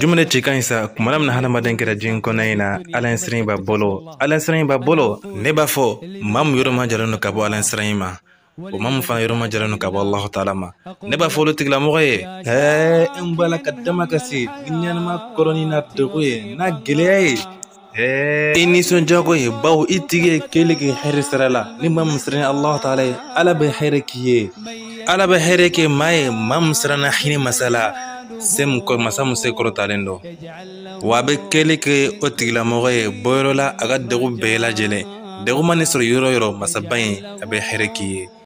dumuni cikan sa kumana mina hadamaden kɛra jin kɔnɔ in na ala siran b'a bolo ala siran b'a bolo ne b'a fɔ maamu mu yɔrɔ majalen do ka bɔ ala siran ma o maamu mu fana yɔrɔ majalen do ka bɔ allahu taala ma ne b'a fɔ olu tigilamɔgɔ ye ɛɛ n bala ka dama ka se ɲɛnama kɔrɔni na dogo ye n'a gɛlɛya ye i nisɔndiyago ye bawo i tigi ye kele k'i hɛrɛ sira la ni ma min siranna allahu taala ye ala be hɛrɛ k'i ye ala be hɛrɛ kɛ maa ye ma min siranna hinɛ se mun kɔ masa mun se kɔrɔtalen dɔ wa a bɛ kɛli kɛ o tigilamɔgɔ ye bɔyɔrɔ la a ka degun bɛɛ lajɛlen degun mana sɔrɔ yɔrɔ yɔrɔ masaba in a bɛ hɛrɛ k'i ye